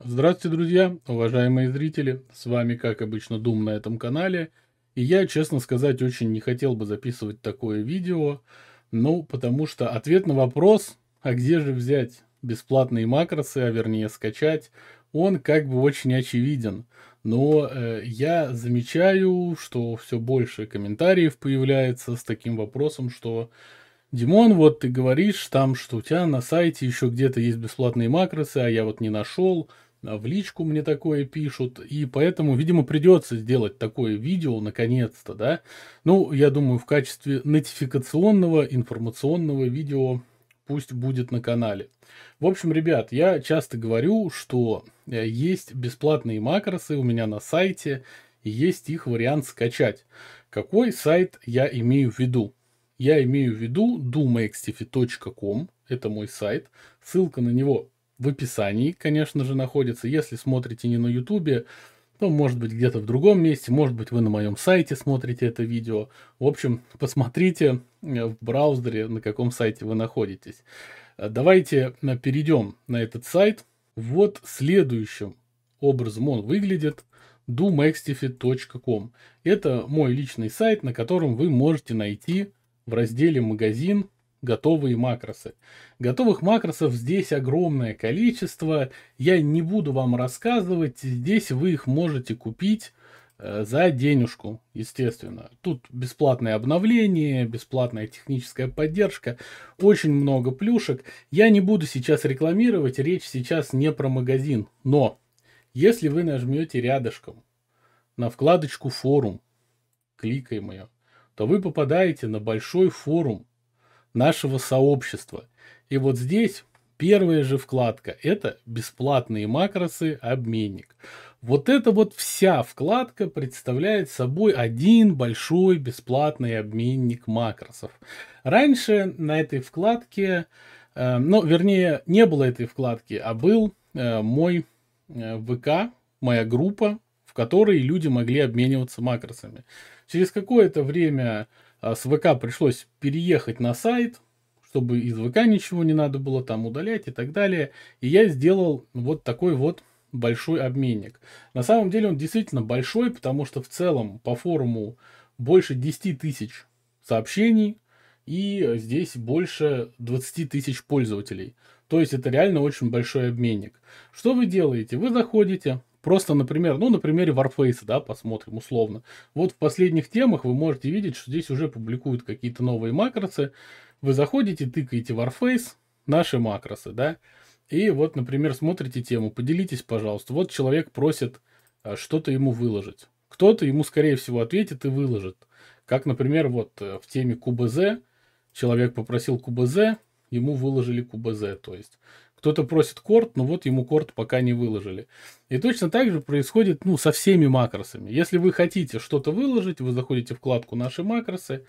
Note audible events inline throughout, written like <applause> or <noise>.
Здравствуйте, друзья, уважаемые зрители. С вами, как обычно, Дум на этом канале. И я, честно сказать, очень не хотел бы записывать такое видео. Ну, потому что ответ на вопрос, а где же взять бесплатные макросы, а вернее скачать, он как бы очень очевиден. Но э, я замечаю, что все больше комментариев появляется с таким вопросом, что Димон, вот ты говоришь там, что у тебя на сайте еще где-то есть бесплатные макросы, а я вот не нашел в личку мне такое пишут, и поэтому, видимо, придется сделать такое видео наконец-то, да. Ну, я думаю, в качестве нотификационного, информационного видео пусть будет на канале. В общем, ребят, я часто говорю, что э, есть бесплатные макросы у меня на сайте, и есть их вариант скачать. Какой сайт я имею в виду? Я имею в виду doomxtf.com, это мой сайт, ссылка на него в описании, конечно же, находится. Если смотрите не на YouTube, то, может быть, где-то в другом месте, может быть, вы на моем сайте смотрите это видео. В общем, посмотрите э, в браузере, на каком сайте вы находитесь. Э, давайте э, перейдем на этот сайт. Вот следующим образом он выглядит doomextifit.com. Это мой личный сайт, на котором вы можете найти в разделе «Магазин» готовые макросы. Готовых макросов здесь огромное количество. Я не буду вам рассказывать. Здесь вы их можете купить э, за денежку, естественно. Тут бесплатное обновление, бесплатная техническая поддержка, очень много плюшек. Я не буду сейчас рекламировать, речь сейчас не про магазин. Но если вы нажмете рядышком на вкладочку «Форум», кликаем ее, то вы попадаете на большой форум нашего сообщества. И вот здесь первая же вкладка – это бесплатные макросы «Обменник». Вот эта вот вся вкладка представляет собой один большой бесплатный обменник макросов. Раньше на этой вкладке, э, ну, вернее, не было этой вкладки, а был э, мой э, ВК, моя группа в которой люди могли обмениваться макросами. Через какое-то время а, с ВК пришлось переехать на сайт, чтобы из ВК ничего не надо было там удалять и так далее. И я сделал вот такой вот большой обменник. На самом деле он действительно большой, потому что в целом по форуму больше 10 тысяч сообщений, и здесь больше 20 тысяч пользователей. То есть это реально очень большой обменник. Что вы делаете? Вы заходите, Просто, например, ну, на примере Warface, да, посмотрим условно. Вот в последних темах вы можете видеть, что здесь уже публикуют какие-то новые макросы. Вы заходите, тыкаете Warface, наши макросы, да, и вот, например, смотрите тему, поделитесь, пожалуйста. Вот человек просит э, что-то ему выложить. Кто-то ему, скорее всего, ответит и выложит. Как, например, вот э, в теме КубЗ человек попросил КубЗ, ему выложили QBZ, то есть кто-то просит корт, но вот ему корт пока не выложили. И точно так же происходит ну, со всеми макросами. Если вы хотите что-то выложить, вы заходите в вкладку «Наши макросы»,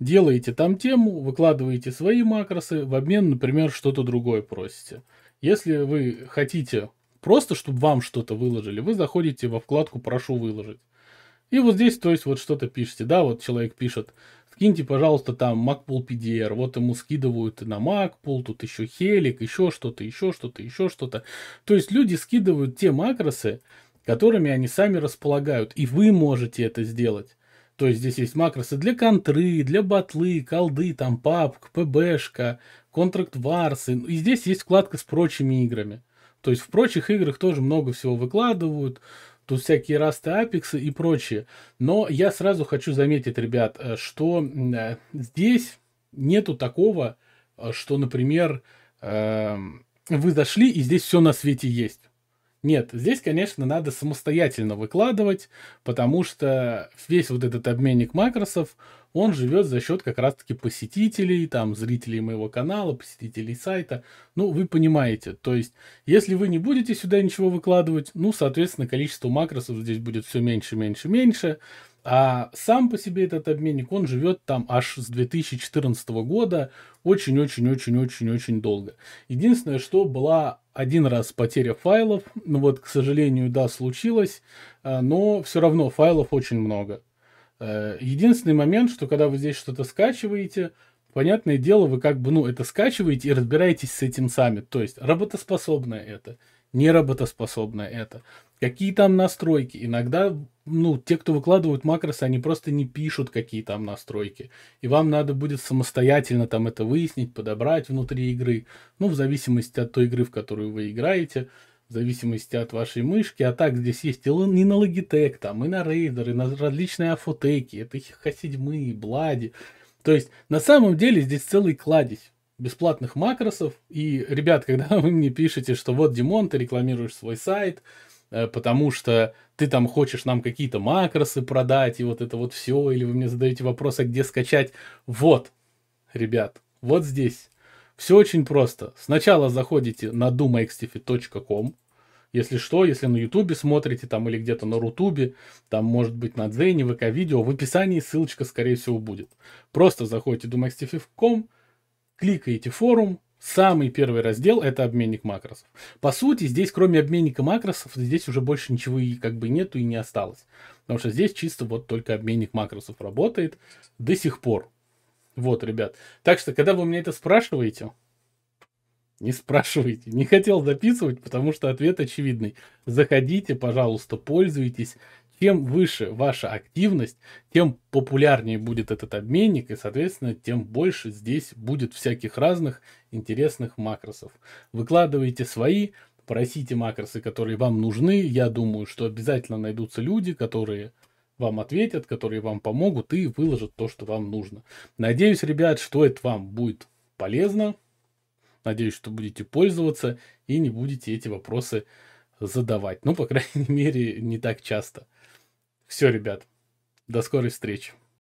делаете там тему, выкладываете свои макросы, в обмен, например, что-то другое просите. Если вы хотите просто, чтобы вам что-то выложили, вы заходите во вкладку «Прошу выложить». И вот здесь, то есть, вот что-то пишете. Да, вот человек пишет, скиньте, пожалуйста, там MacPool PDR, вот ему скидывают и на MacPool, тут еще Helic, еще что-то, еще что-то, еще что-то. То есть люди скидывают те макросы, которыми они сами располагают, и вы можете это сделать. То есть здесь есть макросы для контры, для батлы, колды, там папк, пбшка, контракт варсы. И здесь есть вкладка с прочими играми. То есть в прочих играх тоже много всего выкладывают тут всякие расты, апексы и прочее. Но я сразу хочу заметить, ребят, э, что э, здесь нету такого, э, что, например, эм, вы зашли и здесь все на свете есть. Нет, здесь, конечно, надо самостоятельно выкладывать, потому что весь вот этот обменник макросов, он живет за счет как раз-таки посетителей, там, зрителей моего канала, посетителей сайта. Ну, вы понимаете. То есть, если вы не будете сюда ничего выкладывать, ну, соответственно, количество макросов здесь будет все меньше, меньше, меньше. А сам по себе этот обменник, он живет там аж с 2014 года очень-очень-очень-очень-очень долго. Единственное, что была один раз потеря файлов, ну вот, к сожалению, да, случилось, а, но все равно файлов очень много. Э, единственный момент, что когда вы здесь что-то скачиваете, понятное дело, вы как бы, ну, это скачиваете и разбираетесь с этим сами. То есть, работоспособное это, неработоспособное это. Какие там настройки? Иногда, ну, те, кто выкладывают макросы, они просто не пишут, какие там настройки. И вам надо будет самостоятельно там это выяснить, подобрать внутри игры. Ну, в зависимости от той игры, в которую вы играете, в зависимости от вашей мышки. А так, здесь есть и, и на Logitech, там, и на Razer и на различные афотеки. Это Х7, и Блади. То есть, на самом деле, здесь целый кладезь бесплатных макросов. И, ребят, <laughs> когда вы мне пишете, что вот, Димон, ты рекламируешь свой сайт, Э, потому что ты там хочешь нам какие-то макросы продать, и вот это вот все, или вы мне задаете вопрос, а где скачать? Вот, ребят, вот здесь. Все очень просто. Сначала заходите на dumaxtifi.com, если что, если на Ютубе смотрите, там или где-то на Рутубе, там может быть на Дзене, ВК-видео, в описании ссылочка, скорее всего, будет. Просто заходите dumaxtifi.com, кликаете форум, Самый первый раздел это обменник макросов. По сути, здесь кроме обменника макросов, здесь уже больше ничего и как бы нету и не осталось. Потому что здесь чисто вот только обменник макросов работает до сих пор. Вот, ребят. Так что, когда вы меня это спрашиваете, не спрашивайте. Не хотел записывать, потому что ответ очевидный. Заходите, пожалуйста, пользуйтесь. Чем выше ваша активность, тем популярнее будет этот обменник, и, соответственно, тем больше здесь будет всяких разных интересных макросов. Выкладывайте свои, просите макросы, которые вам нужны. Я думаю, что обязательно найдутся люди, которые вам ответят, которые вам помогут и выложат то, что вам нужно. Надеюсь, ребят, что это вам будет полезно. Надеюсь, что будете пользоваться и не будете эти вопросы задавать. Ну, по крайней <laughs> мере, не так часто. Все, ребят, до скорой встречи.